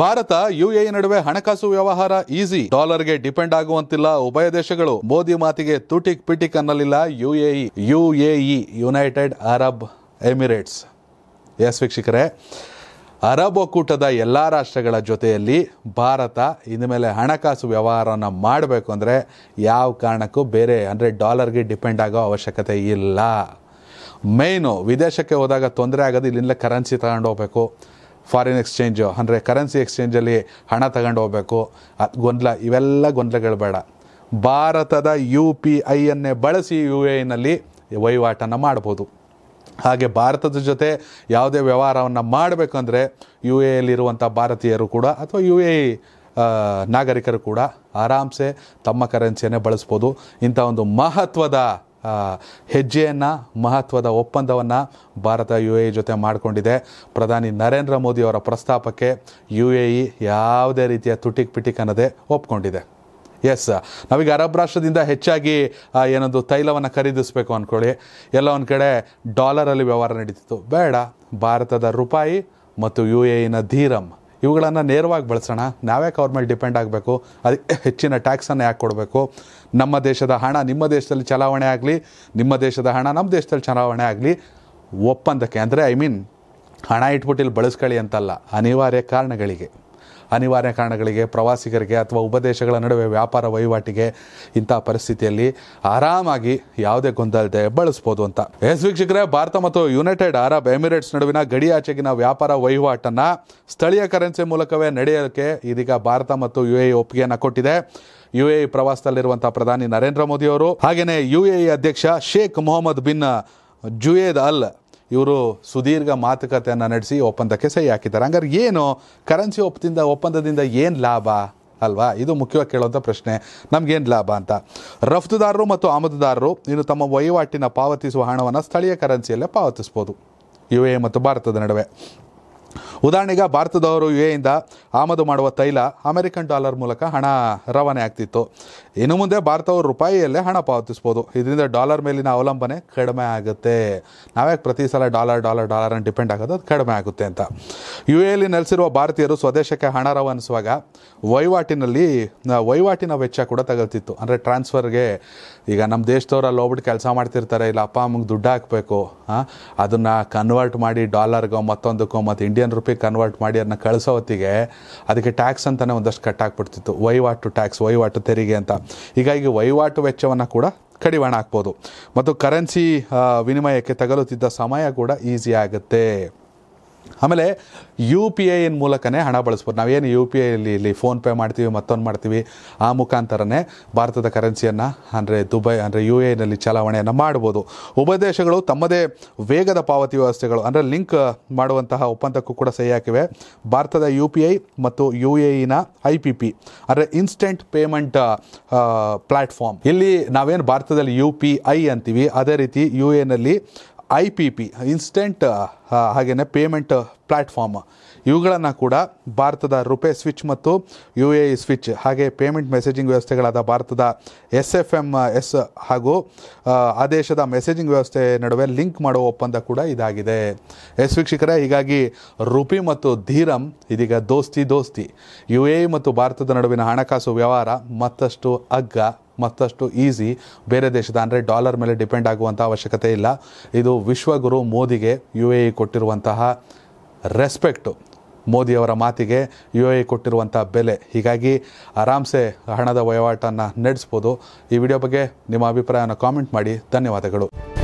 Bharat UAE ನಡುವೆ ಹಣಕಾಸು ವ್ಯವಹಾರ ಈಸಿ ಡಾಲರ್ಗೆ ಡಿಪೆಂಡ್ ಆಗುವಂತಿಲ್ಲ ಉಭಯ ದೇಶಗಳು ಮೋದಿ ಮಾತಿಗೆ ತುಟಿಕ್ ಪಿಟಿಕ್ ಅನ್ನಲಿಲ್ಲ UAE UAE United Arab Emirates ಎಸ್ ವೀಕ್ಷಕರೇ ಅರಬ್ ಒಕ್ಕೂಟದ ಎಲ್ಲ ರಾಷ್ಟ್ರಗಳ ಜೊತೆಯಲ್ಲಿ ಭಾರತ ಇನ್ನು ಮೇಲೆ ಹಣಕಾಸು ವ್ಯವಹಾರನ ಮಾಡಬೇಕು ಅಂದರೆ ಯಾವ ಕಾರಣಕ್ಕೂ ಬೇರೆ ಅಂದರೆ ಡಾಲರ್ಗೆ ಡಿಪೆಂಡ್ ಆಗೋ ಅವಶ್ಯಕತೆ ಇಲ್ಲ ಮೇಯ್ನು ವಿದೇಶಕ್ಕೆ ಹೋದಾಗ ತೊಂದರೆ ಆಗೋದು ಇಲ್ಲಿಂದ ಕರೆನ್ಸಿ ತಗೊಂಡು ಹೋಗ್ಬೇಕು ಫಾರಿನ್ ಎಕ್ಸ್ಚೇಂಜು ಅಂದರೆ ಕರೆನ್ಸಿ ಎಕ್ಸ್ಚೇಂಜಲ್ಲಿ ಹಣ ತಗೊಂಡು ಹೋಗಬೇಕು ಗೊಂದಲ ಇವೆಲ್ಲ ಗೊಂದಲಗಳು ಬೇಡ ಭಾರತದ ಯು ಪಿ ಐಯನ್ನೇ ಬಳಸಿ ಯು ಎ ಐನಲ್ಲಿ ವಹಿವಾಟನ್ನು ಮಾಡ್ಬೋದು ಹಾಗೆ ಭಾರತದ ಜೊತೆ ಯಾವುದೇ ವ್ಯವಹಾರವನ್ನು ಮಾಡಬೇಕಂದ್ರೆ ಯು ಎ ಎಲ್ಲಿರುವಂಥ ಭಾರತೀಯರು ಕೂಡ ಅಥವಾ ಯು ಎ ನಾಗರಿಕರು ಕೂಡ ಆರಾಮ್ಸೆ ತಮ್ಮ ಕರೆನ್ಸಿಯನ್ನೇ ಬಳಸ್ಬೋದು ಇಂಥ ಒಂದು ಮಹತ್ವದ ಹೆಜ್ಜೆಯನ್ನು ಮಹತ್ವದ ಒಪ್ಪಂದವನ್ನು ಭಾರತ ಯು ಎ ಇ ಜೊತೆ ಮಾಡಿಕೊಂಡಿದೆ ಪ್ರಧಾನಿ ನರೇಂದ್ರ ಮೋದಿಯವರ ಪ್ರಸ್ತಾಪಕ್ಕೆ ಯು ಎ ಇ ಯಾವುದೇ ರೀತಿಯ ತುಟಿಕ್ ಪಿಟಿಕ್ ಅನ್ನೋದೇ ಒಪ್ಕೊಂಡಿದೆ ಎಸ್ ನಾವೀಗ ಅರಬ್ ರಾಷ್ಟ್ರದಿಂದ ಹೆಚ್ಚಾಗಿ ಏನೊಂದು ತೈಲವನ್ನು ಖರೀದಿಸಬೇಕು ಅಂದ್ಕೊಳ್ಳಿ ಎಲ್ಲ ಒಂದು ಕಡೆ ಡಾಲರಲ್ಲಿ ವ್ಯವಹಾರ ನಡೀತಿತ್ತು ಬೇಡ ಭಾರತದ ರೂಪಾಯಿ ಮತ್ತು ಯು ಎ ಇನ ಧೀರಂ ಇವುಗಳನ್ನು ನೇರವಾಗಿ ಬಳಸೋಣ ನಾವೇ ಅವ್ರ ಮೇಲೆ ಡಿಪೆಂಡ್ ಆಗಬೇಕು ಅದಕ್ಕೆ ಹೆಚ್ಚಿನ ಟ್ಯಾಕ್ಸನ್ನು ಯಾಕೆ ಕೊಡಬೇಕು ನಮ್ಮ ದೇಶದ ಹಣ ನಿಮ್ಮ ದೇಶದಲ್ಲಿ ಚಲಾವಣೆ ಆಗಲಿ ನಿಮ್ಮ ದೇಶದ ಹಣ ನಮ್ಮ ದೇಶದಲ್ಲಿ ಚಲಾವಣೆ ಆಗಲಿ ಒಪ್ಪಂದಕ್ಕೆ ಅಂದರೆ ಐ ಮೀನ್ ಹಣ ಇಟ್ಬಿಟ್ಟು ಇಲ್ಲಿ ಬಳಸ್ಕೊಳ್ಳಿ ಅಂತಲ್ಲ ಅನಿವಾರ್ಯ ಕಾರಣಗಳಿಗೆ ಅನಿವಾರ್ಯ ಕಾರಣಗಳಿಗೆ ಪ್ರವಾಸಿಗರಿಗೆ ಅಥವಾ ಉಪದೇಶಗಳ ನಡುವೆ ವ್ಯಾಪಾರ ವಹಿವಾಟಿಗೆ ಇಂಥ ಪರಿಸ್ಥಿತಿಯಲ್ಲಿ ಆರಾಮಾಗಿ ಯಾವುದೇ ಗೊಂದಲದೆ ಬಳಸ್ಬೋದು ಅಂತ ಎಸ್ ವೀಕ್ಷಕರೇ ಭಾರತ ಮತ್ತು ಯುನೈಟೆಡ್ ಅರಬ್ ಎಮಿರೇಟ್ಸ್ ನಡುವಿನ ಗಡಿಯಾಚೆಗಿನ ವ್ಯಾಪಾರ ವಹಿವಾಟನ್ನು ಸ್ಥಳೀಯ ಕರೆನ್ಸಿ ಮೂಲಕವೇ ನಡೆಯೋಕ್ಕೆ ಇದೀಗ ಭಾರತ ಮತ್ತು ಯು ಎ ಒಪ್ಪಿಗೆಯನ್ನು ಕೊಟ್ಟಿದೆ ಯು ಎ ಪ್ರವಾಸದಲ್ಲಿರುವಂತಹ ಪ್ರಧಾನಿ ನರೇಂದ್ರ ಮೋದಿ ಅವರು ಹಾಗೆಯೇ ಯು ಎ ಅಧ್ಯಕ್ಷ ಶೇಖ್ ಮೊಹಮ್ಮದ್ ಬಿನ್ ಜುಯೇದ್ ಅಲ್ ಇವರು ಸುದೀರ್ಘ ಮಾತುಕತೆಯನ್ನು ನಡೆಸಿ ಒಪ್ಪಂದಕ್ಕೆ ಸಹಿ ಹಾಕಿದ್ದಾರೆ ಹಂಗಾರೆ ಏನು ಕರೆನ್ಸಿ ಒಪ್ಪದಿಂದ ಒಪ್ಪಂದದಿಂದ ಏನು ಲಾಭ ಅಲ್ವಾ ಇದು ಮುಖ್ಯವಾಗಿ ಕೇಳುವಂಥ ಪ್ರಶ್ನೆ ನಮಗೇನು ಲಾಭ ಅಂತ ರಫ್ತುದಾರರು ಮತ್ತು ಆಮದುದಾರರು ಇನ್ನು ತಮ್ಮ ವಹಿವಾಟಿನ ಪಾವತಿಸುವ ಹಣವನ್ನು ಸ್ಥಳೀಯ ಕರೆನ್ಸಿಯಲ್ಲೇ ಪಾವತಿಸ್ಬೋದು ಯು ಎ ಮತ್ತು ಭಾರತದ ನಡುವೆ ಉದಾಹರಣೆಗೆ ಭಾರತದವರು ಯು ಎಯಿಂದ ಆಮದು ಮಾಡುವ ತೈಲ ಅಮೆರಿಕನ್ ಡಾಲರ್ ಮೂಲಕ ಹಣ ರವಾನೆ ಆಗ್ತಿತ್ತು ಇನ್ನು ಮುಂದೆ ಭಾರತವು ರೂಪಾಯಿಯಲ್ಲೇ ಹಣ ಪಾವತಿಸ್ಬೋದು ಇದರಿಂದ ಡಾಲರ್ ಮೇಲಿನ ಅವಲಂಬನೆ ಕಡಿಮೆ ಆಗುತ್ತೆ ನಾವ್ಯಾಕೆ ಪ್ರತಿ ಸಲ ಡಾಲರ್ ಡಾಲರ್ ಡಾಲರ್ ಅಂತ ಡಿಪೆಂಡ್ ಆಗೋದು ಅದು ಕಡಿಮೆ ಆಗುತ್ತೆ ಅಂತ ಯು ಎಲ್ಲಿ ನೆಲೆಸಿರುವ ಭಾರತೀಯರು ಸ್ವದೇಶಕ್ಕೆ ಹಣ ರವಾನಿಸುವಾಗ ವಹಿವಾಟಿನಲ್ಲಿ ವಹಿವಾಟಿನ ವೆಚ್ಚ ಕೂಡ ತಗಲ್ತಿತ್ತು ಅಂದರೆ ಟ್ರಾನ್ಸ್ಫರ್ಗೆ ಈಗ ನಮ್ಮ ದೇಶದವ್ರು ಅಲ್ಲಿ ಹೋಗ್ಬಿಟ್ಟು ಕೆಲಸ ಮಾಡ್ತಿರ್ತಾರೆ ಇಲ್ಲ ಅಪ್ಪ ಅಮ್ಮಗೆ ದುಡ್ಡು ಹಾಕಬೇಕು ಅದನ್ನು ಕನ್ವರ್ಟ್ ಮಾಡಿ ಡಾಲರ್ಗೋ ಮತ್ತೊಂದಕ್ಕೋ ಮತ್ತು ಇಂಡಿಯನ್ ಇಂಡಿಯನ್ ರುಪಿ ಕನ್ವರ್ಟ್ ಮಾಡಿ ಅದನ್ನ ಕಳಿಸೋ ಹೊತ್ತಿಗೆ ಅದಕ್ಕೆ ಟ್ಯಾಕ್ಸ್ ಅಂತಾನೆ ಒಂದಷ್ಟು ಕಟ್ಟಾಕ್ಬಿಡ್ತಿತ್ತು ವಹಿವಾಟು ಟ್ಯಾಕ್ಸ್ ವಹಿವಾಟು ತೆರಿಗೆ ಅಂತ ಹೀಗಾಗಿ ವಹಿವಾಟು ವೆಚ್ಚವನ್ನು ಕೂಡ ಕಡಿವಾಣ ಹಾಕ್ಬೋದು ಮತ್ತು ಕರೆನ್ಸಿ ವಿನಿಮಯಕ್ಕೆ ತಗಲುತ್ತಿದ್ದ ಸಮಯ ಕೂಡ ಈಸಿ ಆಗುತ್ತೆ ಆಮೇಲೆ ಯು ಪಿ ಐನ ಮೂಲಕನೇ ಹಣ ಬಳಸ್ಬೋದು ನಾವೇನು ಯು ಪಿ ಐಲಿ ಇಲ್ಲಿ ಫೋನ್ಪೇ ಮಾಡ್ತೀವಿ ಮತ್ತೊಂದು ಮಾಡ್ತೀವಿ ಆ ಮುಖಾಂತರನೇ ಭಾರತದ ಕರೆನ್ಸಿಯನ್ನು ಅಂದರೆ ದುಬೈ ಅಂದರೆ ಯು ಎನಲ್ಲಿ ಚಲಾವಣೆಯನ್ನು ಮಾಡ್ಬೋದು ಉಭಯ ದೇಶಗಳು ತಮ್ಮದೇ ವೇಗದ ಪಾವತಿ ವ್ಯವಸ್ಥೆಗಳು ಅಂದರೆ ಲಿಂಕ್ ಮಾಡುವಂತಹ ಒಪ್ಪಂದಕ್ಕೂ ಕೂಡ ಸಹಿ ಹಾಕಿವೆ ಭಾರತದ ಯು ಪಿ ಐ ಮತ್ತು ಯು ಎ ಇನ ಐ ಪಿ ಪಿ ಅಂದರೆ ಇನ್ಸ್ಟೆಂಟ್ ಪೇಮೆಂಟ್ ಪ್ಲ್ಯಾಟ್ಫಾರ್ಮ್ ಇಲ್ಲಿ ನಾವೇನು ಭಾರತದಲ್ಲಿ ಯು ಪಿ ಐ ಅಂತೀವಿ ಅದೇ ರೀತಿ ಯು ಎನಲ್ಲಿ ಐ ಪಿ ಪಿ ಇನ್ಸ್ಟೆಂಟ್ ಹಾಗೆಯೇ ಪೇಮೆಂಟ್ ಪ್ಲ್ಯಾಟ್ಫಾರ್ಮ್ ಇವುಗಳನ್ನು ಕೂಡ ಭಾರತದ ರುಪೇ ಸ್ವಿಚ್ ಮತ್ತು ಯು ಎ ಇ ಸ್ವಿಚ್ ಹಾಗೆ ಪೇಮೆಂಟ್ ಮೆಸೇಜಿಂಗ್ ವ್ಯವಸ್ಥೆಗಳಾದ ಭಾರತದ ಎಸ್ ಎಫ್ ಎಮ್ ಎಸ್ ಹಾಗೂ ಆ ದೇಶದ ಮೆಸೇಜಿಂಗ್ ವ್ಯವಸ್ಥೆ ನಡುವೆ ಲಿಂಕ್ ಮಾಡುವ ಒಪ್ಪಂದ ಕೂಡ ಇದಾಗಿದೆ ಎಸ್ ವೀಕ್ಷಕರೇ ಹೀಗಾಗಿ ರುಪಿ ಮತ್ತು ಧೀರಂ ಇದೀಗ ದೋಸ್ತಿ ದೋಸ್ತಿ ಯು ಎ e ಮತ್ತು ಭಾರತದ ನಡುವಿನ ಹಣಕಾಸು ವ್ಯವಹಾರ ಮತ್ತಷ್ಟು ಅಗ್ಗ ಮತ್ತಷ್ಟು ಈಸಿ ಬೇರೆ ದೇಶದ ಅಂದರೆ ಡಾಲರ್ ಮೇಲೆ ಡಿಪೆಂಡ್ ಆಗುವಂಥ ಅವಶ್ಯಕತೆ ಇಲ್ಲ ಇದು ವಿಶ್ವಗುರು ಮೋದಿಗೆ ಯು ಎ ಇ ಕೊಟ್ಟಿರುವಂತಹ ರೆಸ್ಪೆಕ್ಟು ಮೋದಿಯವರ ಮಾತಿಗೆ ಯು ಎ e ಕೊಟ್ಟಿರುವಂಥ ಬೆಲೆ ಹೀಗಾಗಿ ಆರಾಮ್ಸೆ ಹಣದ ವಹಿವಾಟನ್ನು ನಡೆಸ್ಬೋದು ಈ ವಿಡಿಯೋ ಬಗ್ಗೆ ನಿಮ್ಮ ಅಭಿಪ್ರಾಯವನ್ನು ಕಾಮೆಂಟ್ ಮಾಡಿ ಧನ್ಯವಾದಗಳು